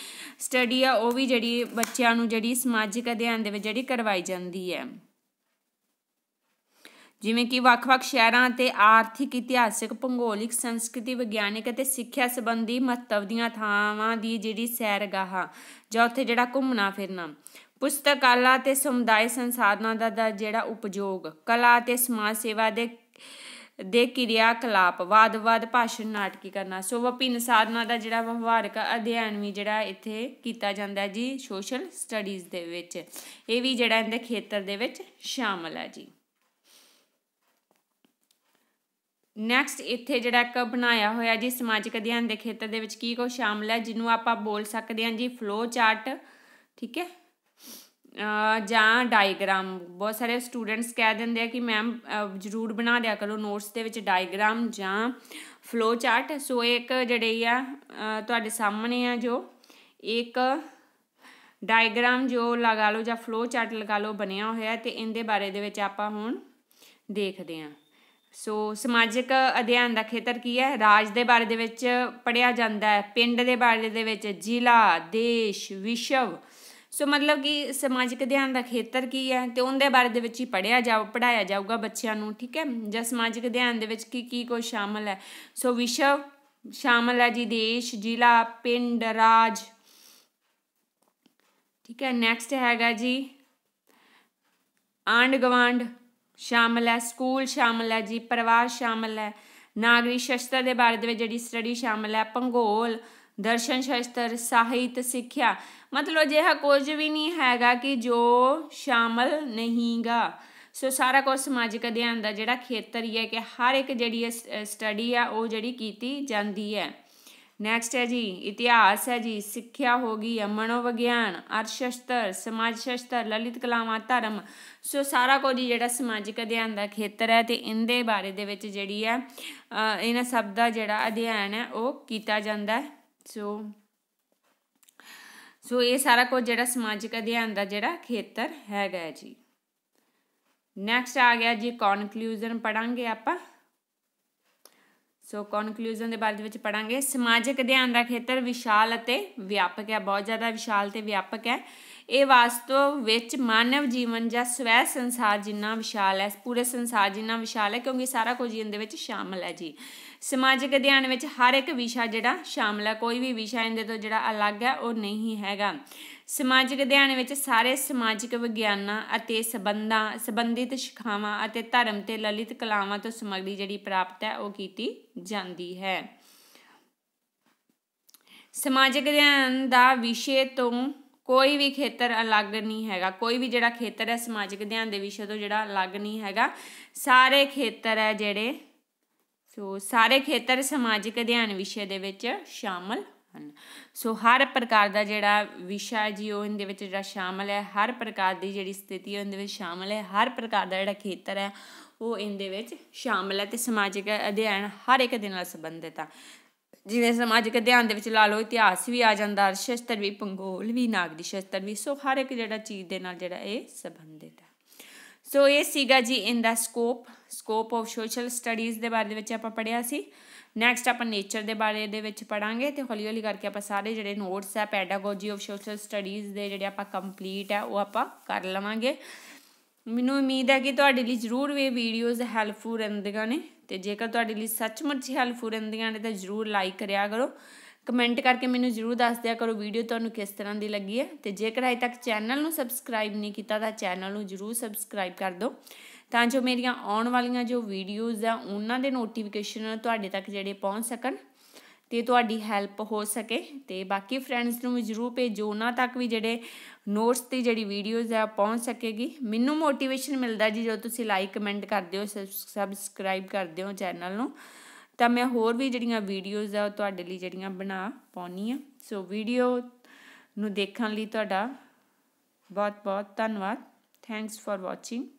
ਸਟੱਡੀ ਆ ਉਹ ਵੀ ਜਿਹੜੀ ਬੱਚਿਆਂ ਨੂੰ ਜਿਹੜੀ ਸਮਾਜਿਕ ਅਧਿਐਨ ਦੇ ਵਿੱਚ ਜਿਹੜੀ ਕਰਵਾਈ ਜਾਂਦੀ ਹੈ ਜਿਵੇਂ ਕਿ ਵੱਖ-ਵੱਖ ਸ਼ਹਿਰਾਂ ਅਤੇ ਆਰਥਿਕ ਇਤਿਹਾਸਿਕ ਭੂਗੋਲਿਕ ਸੰਸਕ੍ਰਿਤੀ ਵਿਗਿਆਨਿਕ ਅਤੇ ਸਿੱਖਿਆ ਸੰਬੰਧੀ ਮਹੱਤਵ ਦੀਆਂ ਥਾਵਾਂ ਦੀ ਜਿਹੜੀ ਸੈਰਗਾਹ ਜਾਂ ਉੱਥੇ ਜਿਹੜਾ ਘੁੰਮਣਾ ਫਿਰਨਾ ਪੁਸਤਕਾਲਾ ਤੇ ਸਮੁਦਾਇ ਸੰਸਾਧਨਾਂ ਦਾ ਜਿਹੜਾ ਉਪਯੋਗ ਕਲਾ ਤੇ ਸਮਾਜ ਸੇਵਾ ਦੇ ਦੇ ਕਿਰਿਆ ਕਲਾਪ ਵਾਦ-ਵਾਦ ਭਾਸ਼ਣ ਨਾਟਕੀ ਕਰਨਾ ਸੋ ਵਿਭਿੰਨ ਸਾਧਨਾ ਦਾ ਜਿਹੜਾ ਵਿਵਹਾਰਕ ਅਧਿਐਨ ਵੀ ਜਿਹੜਾ ਇੱਥੇ ਕੀਤਾ ਜਾਂਦਾ ਜੀ ਸੋਸ਼ਲ ਸਟੱਡੀਜ਼ ਦੇ ਵਿੱਚ ਇਹ ਵੀ ਜਿਹੜਾ ਇਹਦੇ ਖੇਤਰ ਦੇ ਵਿੱਚ ਸ਼ਾਮਲ ਹੈ ਜੀ ਨੈਕਸਟ ਇੱਥੇ ਜਿਹੜਾ ਇੱਕ ਬਣਾਇਆ ਹੋਇਆ ਜੀ ਸਮਾਜਿਕ ਅਧਿਐਨ ਦੇ ਖੇਤਰ ਦੇ ਵਿੱਚ ਕੀ ਕੋ ਸ਼ਾਮਲ ਹੈ ਜਿਹਨੂੰ ਆਪਾਂ ਬੋਲ ਸਕਦੇ ਹਾਂ ਜੀ ਫਲੋ ਚਾਰਟ ਠੀਕ ਹੈ ਜਾਂ ਡਾਇਗ੍ਰਾਮ ਬਹੁਤ ਸਾਰੇ ਸਟੂਡੈਂਟਸ ਕਹਿ ਦਿੰਦੇ ਆ ਕਿ ਮੈਮ ਜ਼ਰੂਰ ਬਣਾ ਦਿਆ ਕਰੋ ਨੋਟਸ ਦੇ ਵਿੱਚ ਡਾਇਗ੍ਰਾਮ ਜਾਂ ਫਲੋ ਚਾਰਟ ਸੋ ਇੱਕ ਜਿਹੜੇ ਆ ਤੁਹਾਡੇ ਸਾਹਮਣੇ ਆ ਜੋ ਇੱਕ ਡਾਇਗ੍ਰਾਮ ਜੋ ਲਗਾ ਲਓ ਜਾਂ ਫਲੋ ਚਾਰਟ ਲਗਾ ਲਓ ਬਣਿਆ ਹੋਇਆ ਤੇ ਇਹਦੇ ਬਾਰੇ ਦੇ ਵਿੱਚ ਆਪਾਂ ਹੁਣ ਦੇਖਦੇ ਆਂ ਸੋ ਸਮਾਜਿਕ ਅਧਿਐਨ ਦਾ ਖੇਤਰ ਕੀ ਹੈ ਰਾਜ ਦੇ ਬਾਰੇ ਦੇ ਵਿੱਚ ਪੜਿਆ ਜਾਂਦਾ ਹੈ ਪਿੰਡ ਦੇ ਬਾਰੇ ਦੇ ਵਿੱਚ ਜ਼ਿਲ੍ਹਾ ਦੇਸ਼ ਵਿਸ਼ਵ ਸੋ ਮਤਲਬ ਕਿ ਸਮਾਜਿਕ ਅਧਿਐਨ ਦਾ ਖੇਤਰ ਕੀ ਹੈ ਤੇ ਉਹਦੇ ਬਾਰੇ ਦੇ ਵਿੱਚ ਹੀ ਪੜਿਆ ਜਾ ਪੜਾਇਆ ਜਾਊਗਾ ਬੱਚਿਆਂ ਨੂੰ ਠੀਕ ਹੈ ਜਾਂ ਸਮਾਜਿਕ ਅਧਿਐਨ ਦੇ ਵਿੱਚ ਕੀ ਕੀ ਕੋ ਸ਼ਾਮਲ ਹੈ ਸੋ ਵਿਸ਼ਵ ਸ਼ਾਮਲ ਹੈ ਜੀ ਦੇਸ਼ ਜ਼ਿਲ੍ਹਾ ਪਿੰਡ ਰਾਜ ਠੀਕ ਹੈ ਨੈਕਸਟ ਹੈਗਾ ਜੀ ਆਂਡ ਗਵਾਂਡ ਸ਼ਾਮਲ ਹੈ ਸਕੂਲ ਸ਼ਾਮਲ ਹੈ ਜੀ ਪਰਿਵਾਰ ਸ਼ਾਮਲ ਹੈ ਨਾਗਰੀ ਸ਼ਸਤਰ ਦੇ ਬਾਰੇ ਦੇ ਵਿੱਚ ਜਿਹੜੀ ਸਟੱਡੀ ਸ਼ਾਮਲ ਹੈ ਪੰਗੋਲ ਦਰਸ਼ਨ ਸ਼ਸਤਰ ਸਾਹਿਤ ਸਿੱਖਿਆ ਮਤਲਬ ਅਜਿਹਾ ਕੁਝ ਵੀ ਨਹੀਂ ਹੈਗਾ ਕਿ ਜੋ ਸ਼ਾਮਲ ਨਹੀਂਗਾ ਸੋ ਸਾਰਾ ਕੁਝ ਸਮਾਜਿਕ ਅਧਿਐਨ ਦਾ ਜਿਹੜਾ ਖੇਤਰ ਹੀ ਹੈ ਕਿ ਹਰ ਇੱਕ ਜਿਹੜੀ ਸਟੱਡੀ ਆ ਉਹ ਜਿਹੜੀ ਕੀਤੀ ਜਾਂਦੀ ਹੈ ਨੈਕਸਟ ਹੈ ਜੀ ਇਤਿਹਾਸ ਹੈ ਜੀ ਸਿੱਖਿਆ ਹੋ ਗਈ ਹੈ ਮਨੋਵਿਗਿਆਨ ਅਰਥਸ਼ਾਸਤਰ ਸਮਾਜ ਸ਼ਸ਼ਤਰ ਲਲਿਤ ਕਲਾਵਾਂ ਧਰਮ ਸੋ ਸਾਰਾ ਕੁਝ ਜਿਹੜਾ ਸਮਾਜਿਕ ਅਧਿਐਨ ਦਾ ਖੇਤਰ ਹੈ ਤੇ ਇਹਦੇ ਬਾਰੇ ਦੇ ਵਿੱਚ ਜਿਹੜੀ ਹੈ ਇਹਨਾਂ ਸਭ ਦਾ ਜਿਹੜਾ ਅਧਿਐਨ ਹੈ ਉਹ ਕੀਤਾ ਜਾਂਦਾ ਸੋ ਸੋ ਇਹ ਸਾਰਾ ਕੁਝ ਜਿਹੜਾ ਸਮਾਜਿਕ ਅਧਿਐਨ ਦਾ ਜਿਹੜਾ ਖੇਤਰ ਹੈਗਾ ਜੀ ਨੈਕਸਟ ਆ ਗਿਆ ਜੀ ਕਨਕਲੂਜਨ ਪੜਾਂਗੇ ਆਪਾਂ ਸੋ ਕਨਕਲੂਜਨ ਦੇ ਬਾਰੇ ਵਿੱਚ ਪੜਾਂਗੇ ਸਮਾਜਿਕ ਅਧਿਐਨ ਦਾ ਖੇਤਰ ਵਿਸ਼ਾਲ ਅਤੇ ਵਿਆਪਕ ਹੈ ਬਹੁਤ ਜ਼ਿਆਦਾ ਵਿਸ਼ਾਲ ਤੇ ਵਿਆਪਕ ਹੈ ਇਹ ਵਾਸਤਵ ਵਿੱਚ ਮਾਨਵ ਜੀਵਨ ਜਾਂ ਸਵੈ ਸੰਸਾਰ ਜਿੰਨਾ ਵਿਸ਼ਾਲ ਹੈ ਪੂਰੇ ਸੰਸਾਰ ਜਿੰਨਾ ਵਿਸ਼ਾਲ ਹੈ ਕਿਉਂਕਿ ਸਾਰਾ ਕੁਝ ਇਹਦੇ ਵਿੱਚ ਸ਼ਾਮਲ ਹੈ ਜੀ ਸਮਾਜਿਕ ਅਧਿਐਨ ਵਿੱਚ ਹਰ ਇੱਕ ਵਿਸ਼ਾ ਜਿਹੜਾ ਸ਼ਾਮਲ ਹੈ ਕੋਈ ਵੀ ਵਿਸ਼ਾ ਇਹਦੇ ਤੋਂ ਜਿਹੜਾ ਅਲੱਗ ਹੈ ਉਹ ਨਹੀਂ ਹੈਗਾ ਸਮਾਜਿਕ ਅਧਿਐਨ ਵਿੱਚ ਸਾਰੇ ਸਮਾਜਿਕ ਵਿਗਿਆਨਾਂ ਅਤੇ ਸਬੰਧਾਂ ਸੰਬੰਧਿਤ ਸ਼ਿਖਾਵਾਂ ਅਤੇ ਧਰਮ ਤੇ ਲਲਿਤ ਕਲਾਵਾਂ ਤੋਂ ਸਮਗਰੀ ਜਿਹੜੀ ਪ੍ਰਾਪਤ ਹੈ ਉਹ ਕੀਤੀ ਜਾਂਦੀ ਹੈ ਸਮਾਜਿਕ ਅਧਿਐਨ ਦਾ ਵਿਸ਼ੇ ਤੋਂ ਕੋਈ ਵੀ ਖੇਤਰ ਅਲੱਗ ਨਹੀਂ ਹੈਗਾ ਕੋਈ ਵੀ ਜਿਹੜਾ ਖੇਤਰ ਹੈ ਸਮਾਜਿਕ ਅਧਿਐਨ ਦੇ ਵਿਸ਼ੇ ਤੋਂ ਜਿਹੜਾ ਅਲੱਗ ਨਹੀਂ ਹੈਗਾ ਸਾਰੇ ਖੇਤਰ ਹੈ ਜਿਹੜੇ ਸੋ ਸਾਰੇ ਖੇਤਰ ਸਮਾਜਿਕ ਅਧਿਐਨ ਵਿਸ਼ੇ ਦੇ ਵਿੱਚ ਸ਼ਾਮਲ ਹਨ ਸੋ ਹਰ ਪ੍ਰਕਾਰ ਦਾ ਜਿਹੜਾ ਵਿਸ਼ਾ ਜੀ ਉਹ ਇਹਦੇ ਵਿੱਚ ਜਿਹੜਾ ਸ਼ਾਮਲ ਹੈ ਹਰ ਪ੍ਰਕਾਰ ਦੀ ਜਿਹੜੀ ਸਥਿਤੀ ਉਹਦੇ ਵਿੱਚ ਸ਼ਾਮਲ ਹੈ ਹਰ ਪ੍ਰਕਾਰ ਦਾ ਜਿਹੜਾ ਖੇਤਰ ਹੈ ਉਹ ਇਹਦੇ ਵਿੱਚ ਸ਼ਾਮਲ ਹੈ ਤੇ ਸਮਾਜਿਕ ਅਧਿਐਨ ਹਰ ਇੱਕ ਦੇ ਨਾਲ ਸੰਬੰਧਿਤ ਆ ਜਿਵੇਂ ਸਮਾਜਿਕ ਅਧਿਐਨ ਦੇ ਵਿੱਚ ਲਾ ਲਓ ਇਤਿਹਾਸ ਵੀ ਆ ਜਾਂਦਾ ਸ਼ਸਤਰ ਵੀ ਪੰਗੋਲ ਵੀ ਦੀ ਸ਼ਸਤਰ ਵੀ ਸੋ ਹਰ ਇੱਕ ਜਿਹੜਾ ਚੀਜ਼ ਦੇ ਨਾਲ ਜਿਹੜਾ ਇਹ ਸੰਬੰਧਿਤ ਹੈ ਸੋ ਇਹ ਸੀਗਾ ਜੀ ਇਨ ਦਾ scope scope of social studies ਦੇ ਬਾਰੇ ਵਿੱਚ ਆਪਾਂ ਪੜਿਆ ਸੀ ਨੈਕਸਟ ਆਪਾਂ ਨੇਚਰ ਦੇ ਬਾਰੇ ਦੇ ਵਿੱਚ ਪੜਾਂਗੇ ਤੇ ਹੌਲੀ ਹੌਲੀ ਕਰਕੇ ਆਪਾਂ ਸਾਰੇ ਜਿਹੜੇ ਨੋਟਸ ਆ ਪੈਡਾਗੋਜੀ ਆਫ ਸੋਸ਼ਲ ਸਟੱਡੀਜ਼ ਦੇ ਜਿਹੜੇ ਆਪਾਂ ਕੰਪਲੀਟ ਆ ਉਹ ਆਪਾਂ ਕਰ ਲਵਾਂਗੇ ਮੈਨੂੰ ਉਮੀਦ ਹੈ ਕਿ ਤੁਹਾਡੇ ਲਈ ਜ਼ਰੂਰ ਇਹ ਵੀਡੀਓਜ਼ ਹੈਲਪਫੁਲ ਰਹਿੰਦੀਆਂ ਨੇ ਤੇ ਜੇਕਰ ਤੁਹਾਡੇ ਲਈ ਸੱਚਮੁੱਚ ਹੈਲਪਫੁਲ ਰਹਿੰਦੀਆਂ ਨੇ ਤਾਂ ਜ਼ਰੂਰ ਲਾਈਕ ਕਰਿਆ ਕਰੋ ਕਮੈਂਟ ਕਰਕੇ ਮੈਨੂੰ ਜਰੂਰ ਦੱਸ ਦਿਆ ਕਰੋ ਵੀਡੀਓ ਤੁਹਾਨੂੰ ਕਿਸ ਤਰ੍ਹਾਂ ਦੀ ਲੱਗੀ ਹੈ ਤੇ ਜੇਕਰ ਅਜੇ ਤੱਕ ਚੈਨਲ ਨੂੰ ਸਬਸਕ੍ਰਾਈਬ ਨਹੀਂ ਕੀਤਾ ਤਾਂ ਚੈਨਲ ਨੂੰ ਜਰੂਰ ਸਬਸਕ੍ਰਾਈਬ ਕਰ ਦਿਓ ਤਾਂ ਜੋ ਮੇਰੀਆਂ ਆਉਣ ਵਾਲੀਆਂ ਜੋ ਵੀਡੀਓਜ਼ ਆ ਉਹਨਾਂ ਦੇ ਨੋਟੀਫਿਕੇਸ਼ਨ ਤੁਹਾਡੇ ਤੱਕ ਜਿਹੜੇ ਪਹੁੰਚ ਸਕਣ ਤੇ ਤੁਹਾਡੀ ਹੈਲਪ ਹੋ ਸਕੇ ਤੇ ਬਾਕੀ ਫਰੈਂਡਸ ਨੂੰ ਵੀ ਜਰੂਰ ਭੇਜੋ ਉਹਨਾਂ ਤੱਕ ਵੀ ਜਿਹੜੇ ਨੋਟਸ ਤੇ ਜਿਹੜੀ ਵੀਡੀਓਜ਼ ਆ ਪਹੁੰਚ ਸਕੇਗੀ ਮੈਨੂੰ ਮੋਟੀਵੇਸ਼ਨ ਮਿਲਦਾ ਜੀ ਜਦੋਂ ਤੁਸੀਂ ਲਾਈਕ ਕਮੈਂਟ ਕਰਦੇ ਹੋ ਸਬਸਕ੍ਰਾਈਬ ਕਰਦੇ ਹੋ ਚੈਨਲ ਨੂੰ ਤਾਂ ਮੈਂ ਹੋਰ ਵੀ ਜਿਹੜੀਆਂ ਵੀਡੀਓਜ਼ ਆ ਤੁਹਾਡੇ ਲਈ ਜਿਹੜੀਆਂ ਬਣਾ ਪਾਉਣੀ ਆ ਸੋ ਵੀਡੀਓ ਨੂੰ ਦੇਖਣ ਲਈ ਤੁਹਾਡਾ ਬਹੁਤ ਬਹੁਤ ਧੰਨਵਾਦ ਥੈਂਕਸ ਫਾਰ ਵਾਚਿੰਗ